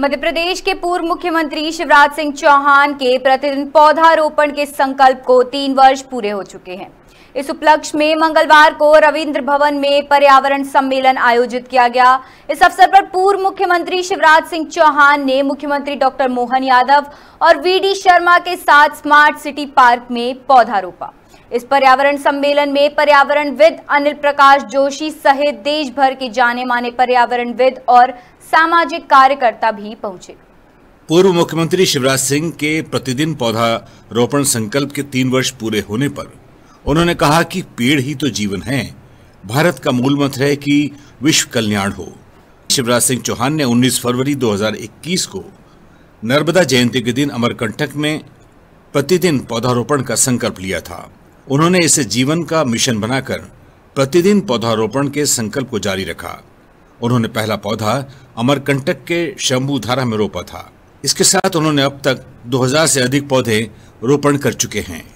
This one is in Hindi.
मध्य प्रदेश के पूर्व मुख्यमंत्री शिवराज सिंह चौहान के प्रतिदिन पौधारोपण के संकल्प को तीन वर्ष पूरे हो चुके हैं इस उपलक्ष्य में मंगलवार को रविंद्र भवन में पर्यावरण सम्मेलन आयोजित किया गया इस अवसर पर पूर्व मुख्यमंत्री शिवराज सिंह चौहान ने मुख्यमंत्री डॉक्टर मोहन यादव और वीडी शर्मा के साथ स्मार्ट सिटी पार्क में पौधा रोपा इस पर्यावरण सम्मेलन में पर्यावरण विद अनिल प्रकाश जोशी सहित देश भर के जाने माने पर्यावरण विद और सामाजिक कार्यकर्ता भी पहुंचे पूर्व मुख्यमंत्री शिवराज सिंह के प्रतिदिन पौधा रोपण संकल्प के तीन वर्ष पूरे होने पर उन्होंने कहा कि पेड़ ही तो जीवन है भारत का मूल मंत्र है कि विश्व कल्याण हो शिवराज सिंह चौहान ने 19 फरवरी 2021 को नर्मदा जयंती के दिन अमरकंटक में प्रतिदिन पौधारोपण का संकल्प लिया था उन्होंने इसे जीवन का मिशन बनाकर प्रतिदिन पौधारोपण के संकल्प को जारी रखा उन्होंने पहला पौधा अमरकंटक के शंभूधारा में रोपा था इसके साथ उन्होंने अब तक 2000 से अधिक पौधे रोपण कर चुके हैं